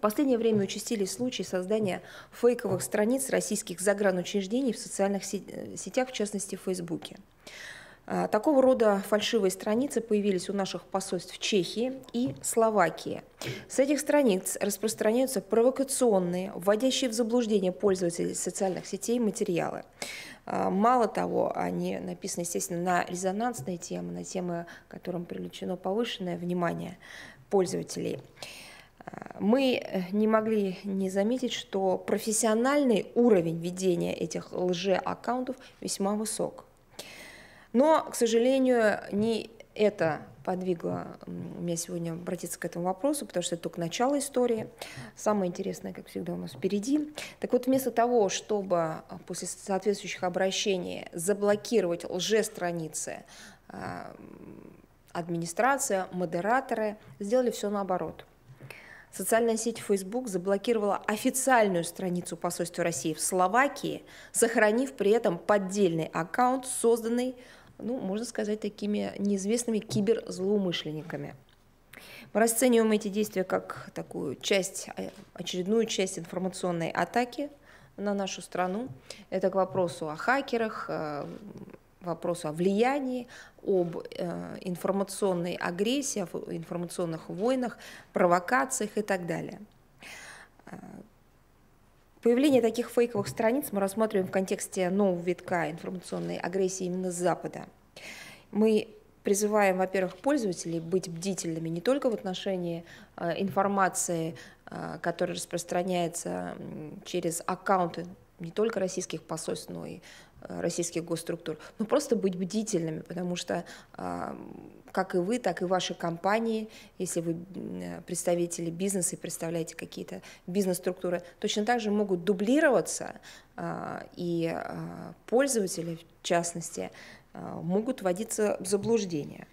В последнее время участились случаи создания фейковых страниц российских загранучреждений в социальных э, сетях, в частности в Фейсбуке. А, такого рода фальшивые страницы появились у наших посольств в Чехии и Словакии. С этих страниц распространяются провокационные, вводящие в заблуждение пользователей социальных сетей материалы. А, мало того, они написаны, естественно, на резонансные темы, на темы, которым привлечено повышенное внимание пользователей мы э, не могли не заметить, что профессиональный уровень ведения этих лже-аккаунтов весьма высок. Но, к сожалению, не это подвигло меня сегодня обратиться к этому вопросу, потому что это только начало истории. Самое интересное, как всегда, у нас впереди. Так вот, вместо того, чтобы э, после соответствующих обращений заблокировать лже-страницы, э, администрация, модераторы сделали все наоборот – Социальная сеть Facebook заблокировала официальную страницу посольства России в Словакии, сохранив при этом поддельный аккаунт, созданный, ну, можно сказать, такими неизвестными киберзлоумышленниками. Мы расцениваем эти действия как такую часть, э, очередную часть информационной атаки на нашу страну. Это к вопросу о хакерах, э, вопросу о влиянии, об э, информационной агрессии, об информационных войнах, провокациях и так далее. Э, появление таких фейковых страниц мы рассматриваем в контексте нового витка информационной агрессии именно с Запада. Мы призываем, во-первых, пользователей быть бдительными не только в отношении э, информации, которая распространяется через аккаунты не только российских посольств, но и Э, российских госструктур, но просто быть бдительными, потому что а, как и вы, так и ваши компании, если вы э, представители бизнеса и представляете какие-то бизнес-структуры, точно так же могут дублироваться, а, и а, пользователи, в частности, могут вводиться в заблуждение.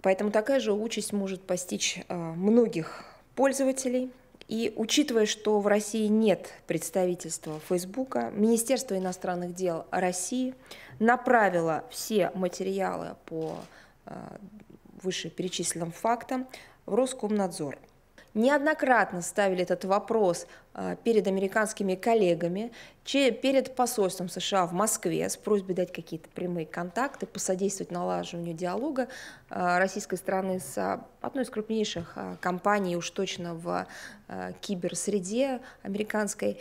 Поэтому такая же участь может постичь многих пользователей – и учитывая, что в России нет представительства Фейсбука, Министерство иностранных дел России направило все материалы по э, вышеперечисленным фактам в Роскомнадзор. Неоднократно ставили этот вопрос а, перед американскими коллегами, перед посольством США в Москве с просьбой дать какие-то прямые контакты, посодействовать налаживанию диалога а, российской страны с а, одной из крупнейших компаний, уж точно в киберсреде американской.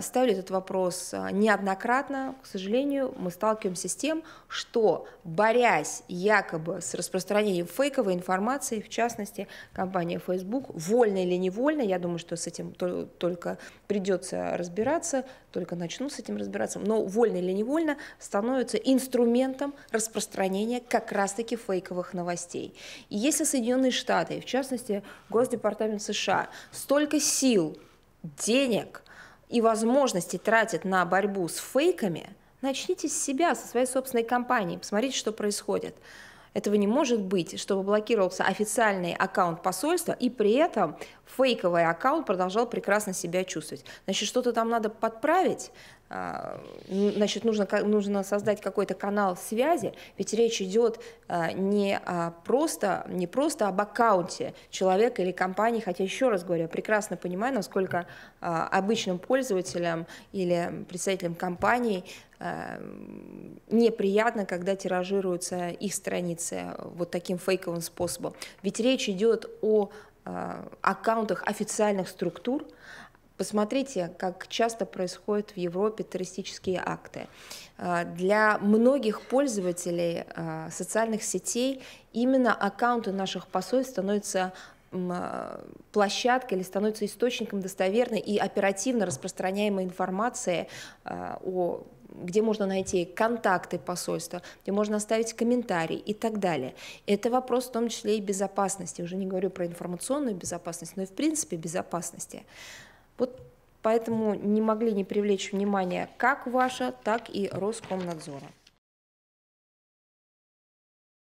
Ставили этот вопрос неоднократно. К сожалению, мы сталкиваемся с тем, что, борясь якобы с распространением фейковой информации, в частности, компания Facebook, вольно или невольно, я думаю, что с этим только только придется разбираться, только начнут с этим разбираться, но вольно или невольно становится инструментом распространения как раз-таки фейковых новостей. И если Соединенные Штаты, в частности Госдепартамент США, столько сил, денег и возможностей тратит на борьбу с фейками, начните с себя, со своей собственной компании, посмотрите, что происходит. Этого не может быть, чтобы блокировался официальный аккаунт посольства, и при этом фейковый аккаунт продолжал прекрасно себя чувствовать. Значит, что-то там надо подправить, а, значит, нужно, нужно создать какой-то канал связи, ведь речь идет а, не, просто, не просто об аккаунте человека или компании, хотя, еще раз говорю, я прекрасно понимаю, насколько а, обычным пользователям или представителям компании неприятно, когда тиражируются их страницы вот таким фейковым способом. Ведь речь идет о аккаунтах официальных структур, Посмотрите, как часто происходят в Европе террористические акты. А, для многих пользователей а, социальных сетей именно аккаунты наших посольств становятся а, площадкой или становятся источником достоверной и оперативно распространяемой информации о где можно найти контакты посольства, где можно оставить комментарий и так далее. Это вопрос в том числе и безопасности. Уже не говорю про информационную безопасность, но и в принципе безопасности. Вот поэтому не могли не привлечь внимания как ваша, так и Роскомнадзора.